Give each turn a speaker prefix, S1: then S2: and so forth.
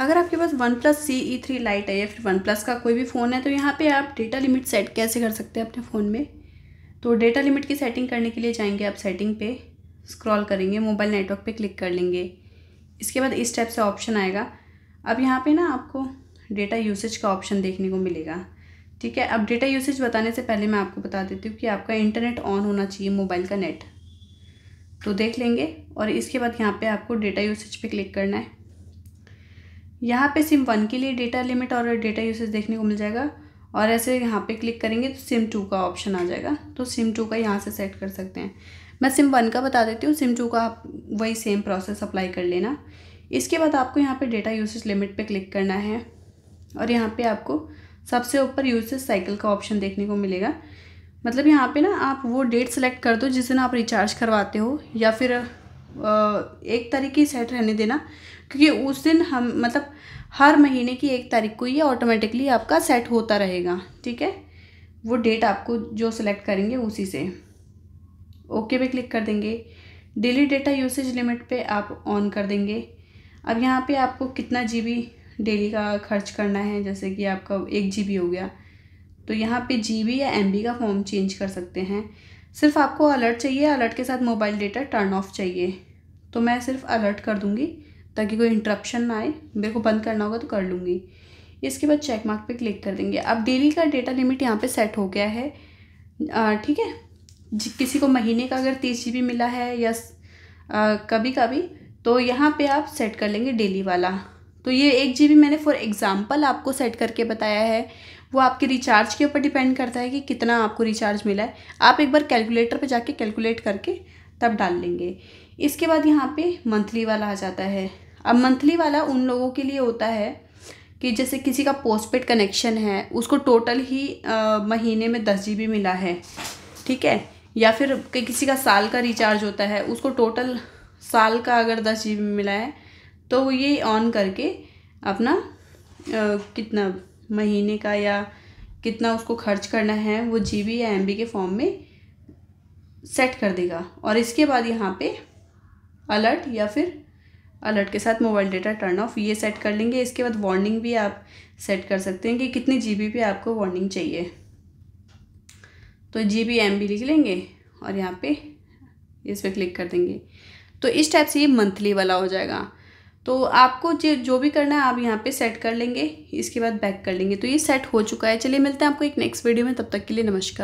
S1: अगर आपके पास OnePlus C E three lite है या फिर वन प्लस का कोई भी फ़ोन है तो यहाँ पे आप डेटा लिमिट सेट कैसे कर सकते हैं अपने फ़ोन में तो डेटा लिमिट की सेटिंग करने के लिए जाएंगे आप सेटिंग पे स्क्रॉल करेंगे मोबाइल नेटवर्क पे क्लिक कर लेंगे इसके बाद इस टाइप से ऑप्शन आएगा अब यहाँ पे ना आपको डेटा यूसेज का ऑप्शन देखने को मिलेगा ठीक है अब डेटा यूसेज बताने से पहले मैं आपको बता देती हूँ कि आपका इंटरनेट ऑन होना चाहिए मोबाइल का नेट तो देख लेंगे और इसके बाद यहाँ पर आपको डेटा यूसेज पर क्लिक करना है यहाँ पे सिम वन के लिए डेटा लिमिट और डेटा यूसेज देखने को मिल जाएगा और ऐसे यहाँ पे क्लिक करेंगे तो सिम टू का ऑप्शन आ जाएगा तो सिम टू का यहाँ से सेट कर सकते हैं मैं सिम वन का बता देती हूँ सिम टू का आप वही सेम प्रोसेस अप्लाई कर लेना इसके बाद आपको यहाँ पे डेटा यूसेज लिमिट पे क्लिक करना है और यहाँ पे आपको सबसे ऊपर यूसेज साइकिल का ऑप्शन देखने को मिलेगा मतलब यहाँ पे ना आप वो डेट सेलेक्ट कर दो जिस दिन आप रिचार्ज करवाते हो या फिर एक तारीख की सेट रहने देना क्योंकि उस दिन हम मतलब हर महीने की एक तारीख को ये ऑटोमेटिकली आपका सेट होता रहेगा ठीक है वो डेट आपको जो सिलेक्ट करेंगे उसी से ओके पे क्लिक कर देंगे डेली डेटा यूसेज लिमिट पे आप ऑन कर देंगे अब यहाँ पे आपको कितना जीबी डेली का खर्च करना है जैसे कि आपका एक जीबी हो गया तो यहाँ पे जीबी या एमबी का फॉर्म चेंज कर सकते हैं सिर्फ आपको अलर्ट चाहिए अलर्ट के साथ मोबाइल डेटा टर्न ऑफ चाहिए तो मैं सिर्फ अलर्ट कर दूँगी ताकि कोई इंटरप्शन ना आए मेरे को बंद करना होगा तो कर लूँगी इसके बाद चेक मार्क पे क्लिक कर देंगे अब डेली का डेटा लिमिट यहाँ पे सेट हो गया है ठीक है किसी को महीने का अगर तीस जी मिला है या आ, कभी कभी तो यहाँ पे आप सेट कर लेंगे डेली वाला तो ये एक जी मैंने फॉर एग्ज़ाम्पल आपको सेट करके बताया है वो आपके रिचार्ज के ऊपर डिपेंड करता है कि कितना आपको रिचार्ज मिला है आप एक बार कैलकुलेटर पे जाके कैलकुलेट करके तब डाल लेंगे इसके बाद यहाँ पे मंथली वाला आ जाता है अब मंथली वाला उन लोगों के लिए होता है कि जैसे किसी का पोस्टपेड कनेक्शन है उसको टोटल ही आ, महीने में दस जी मिला है ठीक है या फिर कि किसी का साल का रिचार्ज होता है उसको टोटल साल का अगर दस जी मिला है तो वो ये ऑन करके अपना आ, कितना महीने का या कितना उसको खर्च करना है वो जी या एम के फॉर्म में सेट कर देगा और इसके बाद यहाँ पे अलर्ट या फिर अलर्ट के साथ मोबाइल डेटा टर्न ऑफ ये सेट कर लेंगे इसके बाद वार्निंग भी आप सेट कर सकते हैं कि कितने जी बी पे आपको वार्निंग चाहिए तो जी बी एम बी लिख लेंगे और यहाँ पे इस पर क्लिक कर देंगे तो इस टाइप से ये मंथली वाला हो जाएगा तो आपको जो जो भी करना है आप यहाँ पे सेट कर लेंगे इसके बाद बैक कर लेंगे तो ये सेट हो चुका है चलिए मिलते हैं आपको एक नेक्स्ट वीडियो में तब तक के लिए नमस्कार